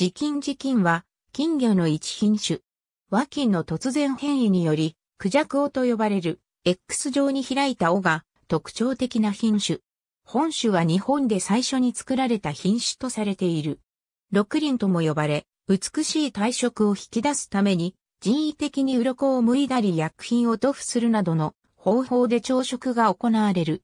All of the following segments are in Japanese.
ジキンジキンは、金魚の一品種。和金の突然変異により、クジャクオと呼ばれる、X 状に開いた尾が特徴的な品種。本種は日本で最初に作られた品種とされている。六輪とも呼ばれ、美しい体色を引き出すために、人為的に鱗を剥いだり薬品を塗布するなどの方法で朝食が行われる。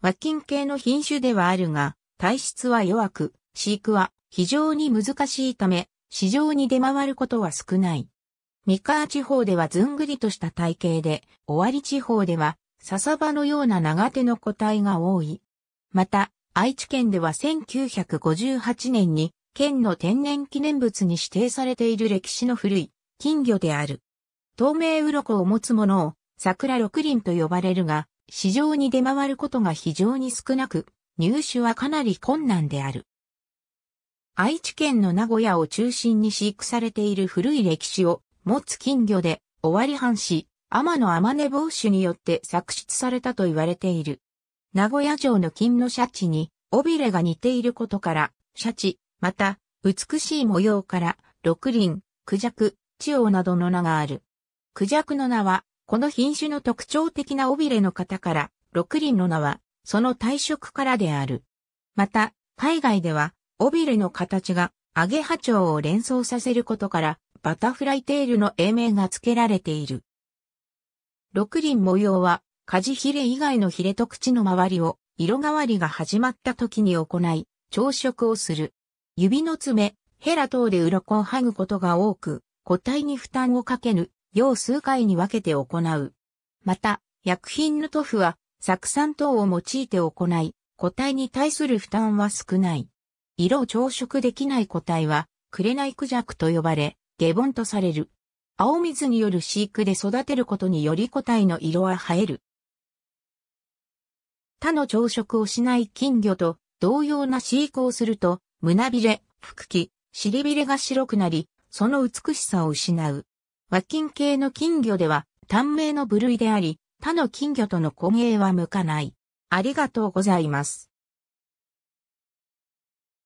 和金系の品種ではあるが、体質は弱く、飼育は非常に難しいため、市場に出回ることは少ない。三河地方ではずんぐりとした体型で、尾張地方では笹場のような長手の個体が多い。また、愛知県では1958年に、県の天然記念物に指定されている歴史の古い金魚である。透明鱗を持つものを桜六輪と呼ばれるが、市場に出回ることが非常に少なく、入手はかなり困難である。愛知県の名古屋を中心に飼育されている古い歴史を持つ金魚で、尾張藩士、天野天根坊主によって作出されたと言われている。名古屋城の金のシャチに、尾びれが似ていることから、シャチ、また、美しい模様から、六輪、クジャク、チオなどの名がある。クジャクの名は、この品種の特徴的な尾びれの方から、六輪の名は、その体色からである。また、海外では、尾びれの形がアゲハチョウを連想させることから、バタフライテールの英名が付けられている。六輪模様は、カジヒレ以外のヒレと口の周りを、色変わりが始まった時に行い、朝食をする。指の爪、ヘラ等で鱗を剥ぐことが多く、個体に負担をかけぬ、よう数回に分けて行う。また、薬品の塗布は、酢酸等を用いて行い、個体に対する負担は少ない。色を朝食できない個体は、紅クジャクと呼ばれ、下盆とされる。青水による飼育で育てることにより個体の色は生える。他の朝食をしない金魚と同様な飼育をすると、胸びれ、腹器、尻びれが白くなり、その美しさを失う。和金系の金魚では、短命の部類であり、他の金魚との混芸は向かない。ありがとうございます。